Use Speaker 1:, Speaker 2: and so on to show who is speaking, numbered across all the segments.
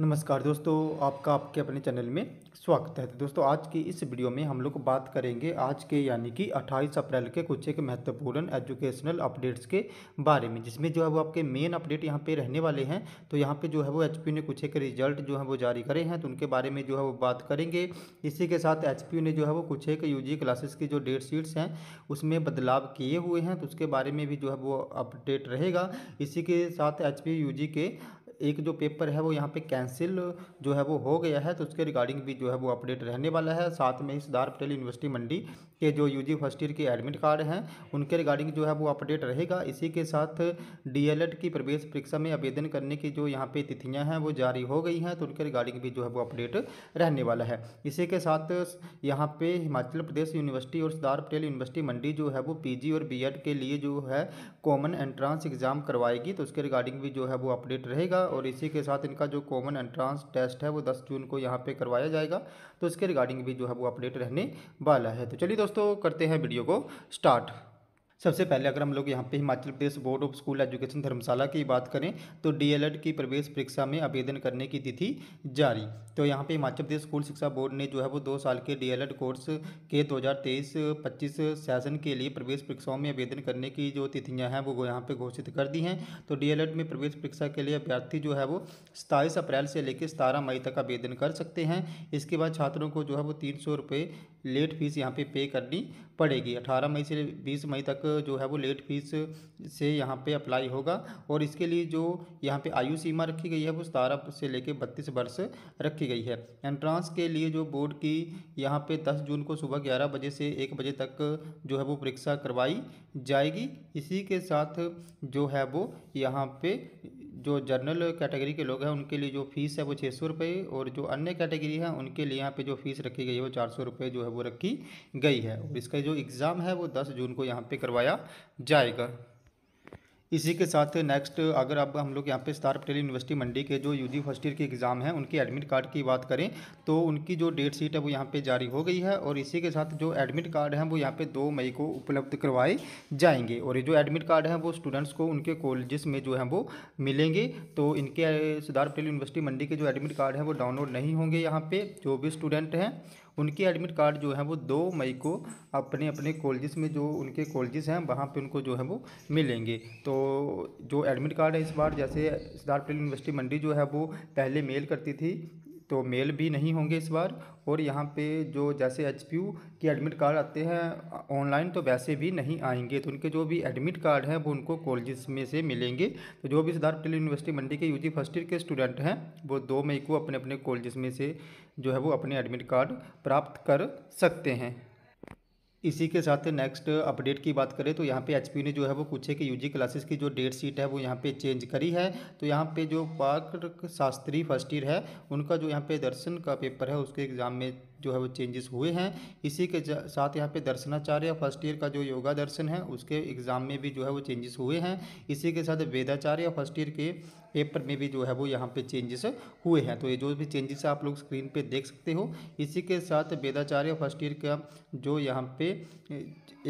Speaker 1: नमस्कार दोस्तों आपका आपके अपने चैनल में स्वागत है तो दोस्तों आज की इस वीडियो में हम लोग बात करेंगे आज के यानी कि 28 अप्रैल के कुछ एक महत्वपूर्ण एजुकेशनल अपडेट्स के बारे में जिसमें जो है वो आपके मेन अपडेट यहाँ पे रहने वाले हैं तो यहाँ पे जो है वो एच ने कुछ एक रिजल्ट जो है वो जारी करे हैं तो उनके बारे में जो है वो बात करेंगे इसी के साथ एच ने जो है वो कुछ एक यू क्लासेस की जो डेट शीट्स हैं उसमें बदलाव किए हुए हैं तो उसके बारे में भी जो है वो अपडेट रहेगा इसी के साथ एच पी के एक जो पेपर है वो यहाँ पे कैंसिल जो है वो हो गया है तो उसके रिगार्डिंग भी जो है वो अपडेट रहने वाला है साथ में ही सरदार पटेल यूनिवर्सिटी मंडी के जो यू जी फर्स्ट ईयर के एडमिट कार्ड हैं उनके रिगार्डिंग जो है वो अपडेट रहेगा इसी के साथ डी एल एड की प्रवेश परीक्षा में आवेदन करने की जो यहाँ पे तिथियाँ हैं वो जारी हो गई हैं तो उनके रिगार्डिंग भी जो है वो अपडेट रहने वाला है इसी के साथ यहाँ पे हिमाचल प्रदेश यूनिवर्सिटी और सरदार पटेल यूनिवर्सिटी मंडी जो है वो जी और एड के लिए जो है कॉमन एंट्रांस एग्ज़ाम करवाएगी तो उसके रिगार्डिंग भी जो है वो अपडेट रहेगा और इसी के साथ इनका जो कॉमन एंट्रांस टेस्ट है वो दस जून को यहाँ पर करवाया जाएगा तो इसके रिगार्डिंग भी जो है वो अपडेट रहने वाला है तो चलिए दोस्तों करते हैं वीडियो को स्टार्ट सबसे पहले अगर हम लोग यहाँ पे Himachal Pradesh board of school education Dharamshala की बात करें तो डीएलएड की प्रवेश परीक्षा में आवेदन करने की तिथि जारी तो यहाँ पे हिमाचल प्रदेश स्कूल शिक्षा बोर्ड ने जो है वो दो साल के डीएलएड कोर्स के 2023-25 सेशन के लिए प्रवेश परीक्षाओं में आवेदन करने की जो तिथियाँ हैं वो यहाँ पर घोषित कर दी हैं तो डी में प्रवेश परीक्षा के लिए अभ्यर्थी जो है वो सताईस अप्रैल से लेकर सतारह मई तक आवेदन कर सकते हैं इसके बाद छात्रों को जो है वो तीन सौ लेट फीस यहाँ पे पे करनी पड़ेगी अठारह मई से बीस मई तक जो है वो लेट फीस से यहाँ पे अप्लाई होगा और इसके लिए जो यहाँ पे आयु सीमा रखी गई है वो सतारह से लेकर बत्तीस वर्ष रखी गई है एंट्रांस के लिए जो बोर्ड की यहाँ पे दस जून को सुबह ग्यारह बजे से एक बजे तक जो है वो परीक्षा करवाई जाएगी इसी के साथ जो है वो यहाँ पे जो जनरल कैटेगरी के लोग हैं उनके लिए जो फ़ीस है वो छः सौ रुपये और जो अन्य कैटेगरी है उनके लिए यहाँ पे जो फ़ीस रखी गई है वो चार सौ रुपये जो है वो रखी गई है और इसका जो एग्ज़ाम है वो दस जून को यहाँ पे करवाया जाएगा इसी के साथ नेक्स्ट अगर अब हम लोग यहाँ पे स्टार पटेल यूनिवर्सिटी मंडी के जो यूजी फर्स्ट ईयर के एग्ज़ाम हैं उनके एडमिट कार्ड की बात करें तो उनकी जो डेट शीट है वो यहाँ पे जारी हो गई है और इसी के साथ जो एडमिट कार्ड हैं वो यहाँ पे दो मई को उपलब्ध करवाए जाएंगे और ये जो एडमिट कार्ड हैं वो स्टूडेंट्स को उनके कॉलेज में जो है वो मिलेंगे तो इनके सिद्धार्थ पटेल यूनिवर्सिटी मंडी के जो एडमिट कार्ड हैं वो डाउनलोड नहीं होंगे यहाँ पर जो भी स्टूडेंट हैं उनके एडमिट कार्ड जो है वो दो मई को अपने अपने कॉलेजेस में जो उनके कॉलेजेस हैं वहाँ पे उनको जो है वो मिलेंगे तो जो एडमिट कार्ड है इस बार जैसे सिद्धार्थ पटेल यूनिवर्सिटी मंडी जो है वो पहले मेल करती थी तो मेल भी नहीं होंगे इस बार और यहाँ पे जो जैसे एच के एडमिट कार्ड आते हैं ऑनलाइन तो वैसे भी नहीं आएंगे तो उनके जो भी एडमिट कार्ड हैं वो उनको कॉलेज में से मिलेंगे तो जो भी सिद्धार्थ पटेल यूनिवर्सिटी मंडी के यूजी फर्स्ट ईयर के स्टूडेंट हैं वो दो मई को अपने अपने कॉलेज में से जो है वो अपने एडमिट कार्ड प्राप्त कर सकते हैं इसी के साथ नेक्स्ट अपडेट की बात करें तो यहाँ पे एच ने जो है वो पूछे कि यूजी क्लासेस की जो डेट शीट है वो यहाँ पे चेंज करी है तो यहाँ पे जो पाक शास्त्री फर्स्ट ईयर है उनका जो यहाँ पे दर्शन का पेपर है उसके एग्ज़ाम में जो है वो चेंजेस हुए हैं इसी के साथ यहाँ पे दर्शनाचार्य फर्स्ट ईयर का जो योगा दर्शन है उसके एग्ज़ाम में भी जो है वो चेंजेस हुए हैं इसी के साथ वेदाचार्य फर्स्ट ईयर के पेपर में भी जो है वो यहाँ पे चेंजेस हुए हैं तो ये जो भी चेंजेस आप लोग स्क्रीन पे देख सकते हो इसी के साथ वेदाचार्य फर्स्ट ईयर का जो यहाँ पे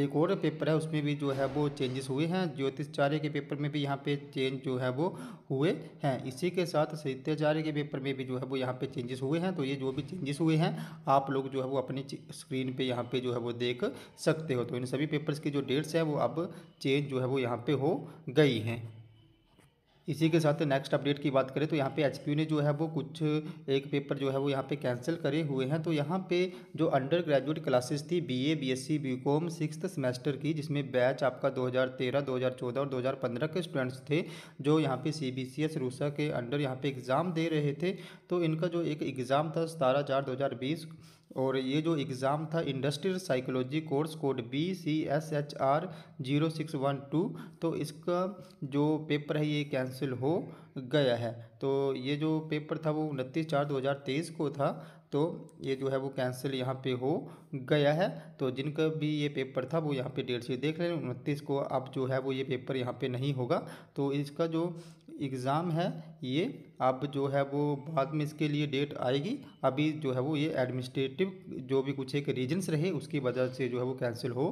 Speaker 1: एक और पेपर है उसमें भी जो है वो चेंजेस हुए हैं ज्योतिषचार्य के पेपर में भी यहाँ पे चेंज जो है वो हुए हैं इसी के साथ साहित्याचार्य के पेपर में भी जो है वो यहाँ पे चेंजेस हुए हैं तो ये जो भी चेंजेस हुए हैं आप लोग जो है वो अपनी स्क्रीन पे यहाँ पे जो है वो देख सकते हो तो इन सभी पेपर्स की जो डेट्स हैं वो अब चेंज जो है वो यहाँ पे हो गई हैं इसी के साथ नेक्स्ट अपडेट की बात करें तो यहाँ पे एच ने जो है वो कुछ एक पेपर जो है वो यहाँ पे कैंसिल करे हुए हैं तो यहाँ पे जो अंडर ग्रेजुएट क्लासेस थी B A B S C B com six semester की जिसमें बैच आपका 2013, 2014 और 2015 के स्टूडेंट्स थे जो यहाँ पे C B C S RUSA के अंडर यहाँ पर एग्ज़ाम दे रहे थे तो इनका जो एक एग्ज़ाम था सतारह चार दो और ये जो एग्ज़ाम था industrial psychology course code B C S H R zero six one two तो इसका जो पेपर है ये कैंसिल हो गया है तो ये जो पेपर था वो उनतीस चार दो हज़ार तेईस को था तो ये जो है वो कैंसिल यहाँ पे हो गया है तो जिनका भी ये पेपर था वो यहाँ पे डेट से देख रहे हैं उनतीस को अब जो है वो ये पेपर यहाँ पे नहीं होगा तो इसका जो एग्ज़ाम है ये अब जो है वो बाद में इसके लिए डेट आएगी अभी जो है वो ये एडमिनिस्ट्रेटिव जो भी कुछ एक रीजन्स रहे उसकी वजह से जो है वो कैंसिल हो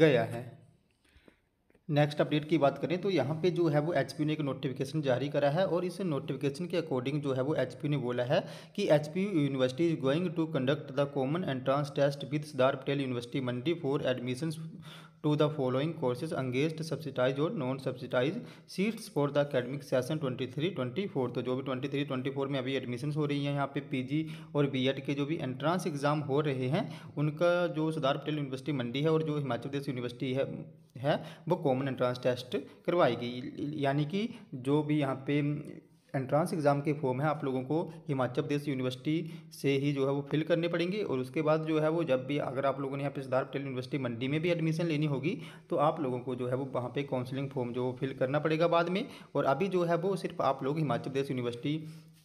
Speaker 1: गया है नेक्स्ट अपडेट की बात करें तो यहाँ पे जो है वो एच ने एक नोटिफिकेशन जारी करा है और इस नोटिफिकेशन के अकॉर्डिंग जो है वो एच ने बोला है कि H university is going to conduct the common entrance test with Sardar Patel university Mandi for admission to the following courses against subsidised और non subsidised seats for the academic session twenty three twenty four तो जो भी twenty three twenty four में अभी admission हो रही है यहाँ पे पीजी और बीएड के जो भी एंट्रेंस एग्जाम हो रहे हैं उनका जो सरदार पटेल यूनिवर्सिटी मंडी है और जो हिमाचल प्रदेश यूनिवर्सिटी है है वो कॉमन एंट्रेंस टेस्ट करवाएगी यानी कि जो भी यहाँ पे एंट्रांस एग्ज़ाम के फॉर्म है आप लोगों को हिमाचल प्रदेश यूनिवर्सिटी से ही जो है वो फिल करने पड़ेंगे और उसके बाद जो है वो जब भी अगर आप लोगों ने यहाँ पे सिद्धार्थ पटेल यूनिवर्सिटी मंडी में भी एडमिशन लेनी होगी तो आप लोगों को जो है वो वहाँ पर काउंसलिंग फॉर्म जो फिल करना पड़ेगा बाद में और अभी जो है वो सिर्फ आप लोग हिमाचल प्रदेश यूनिवर्सिटी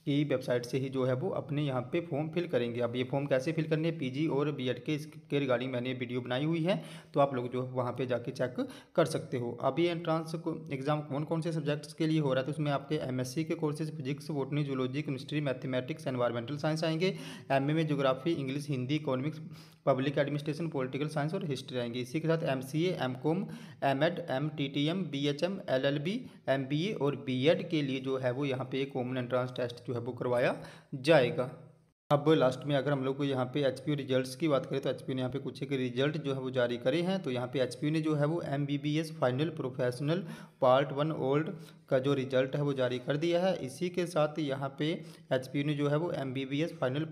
Speaker 1: की वेबसाइट से ही जो है वो अपने यहाँ पे फॉर्म फिल करेंगे अब ये फॉर्म कैसे फिल करने है पीजी और बीएड के इसके रिगार्डिंग मैंने वीडियो बनाई हुई है तो आप लोग जो वहाँ पे जाके चेक कर सकते हो अभी एंट्रांस एग्जाम कौन कौन से सब्जेक्ट्स के लिए हो रहा है तो उसमें आपके एमएससी के courses physics botany zoology chemistry mathematics environmental science आएंगे एम में geography English Hindi economics public administration political science और हिस्ट्री आएंगे इसी के साथ M C M com M ed M T T M B H M L L B M B A और B add के लिए जो है वो यहाँ पे कॉमन एंट्रांस टेस्ट जो है है वो करवाया जाएगा अब लास्ट में अगर हम लोग को यहाँ पे एच रिजल्ट्स की बात करें तो एच ने यहाँ पे कुछ एक रिजल्ट जो है वो जारी करे हैं तो यहाँ पे एच ने जो है वो M final professional part one old का जो रिजल्ट है वो जारी कर दिया है इसी के साथ यहाँ पे एच ने जो है वो एम फाइनल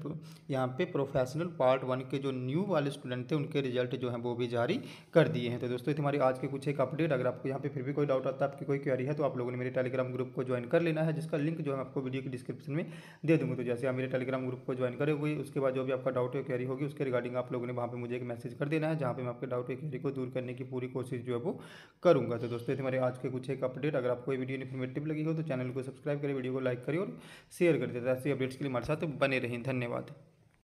Speaker 1: यहाँ पे प्रोफेशनल पार्ट वन के जो न्यू वाले स्टूडेंट थे उनके रिजल्ट जो है वो भी जारी कर दिए हैं तो दोस्तों ये हमारी आज के कुछ एक अपडेट अगर आपको यहाँ पे फिर भी कोई डाउट आता है आपकी कोई क्वारी है तो आप लोगों ने मेरे टेलीग्राम ग्रुप को ज्वाइन कर लेना है जिसका लिंक जो है आपको वीडियो की डिस्क्रिप्शन में दे दूँगा तो जैसे आप मेरे टेलीग्राम ग्रुप को ज्वाइन करोगे उसके बाद जो भी आपका डाउट या क्वेरी होगी उसके रिगार्डिंग आप लोगों ने वहाँ पर मुझे एक मैसेज कर देना है जहाँ पर मैं आपके डाउट या क्वेरी को दूर करने की पूरी कोशिश जो है वो करूँगा तो दोस्तों हमारे आज के कुछ एक अपडेट अगर आपको वीडियो इन्फॉर्मेटिव लगी हो तो चैनल को सब्सक्राइब करें वीडियो को लाइक करें और शेयर कर दें तो ऐसी अपडेट्स के लिए हमारे साथ बने रहें धन्यवाद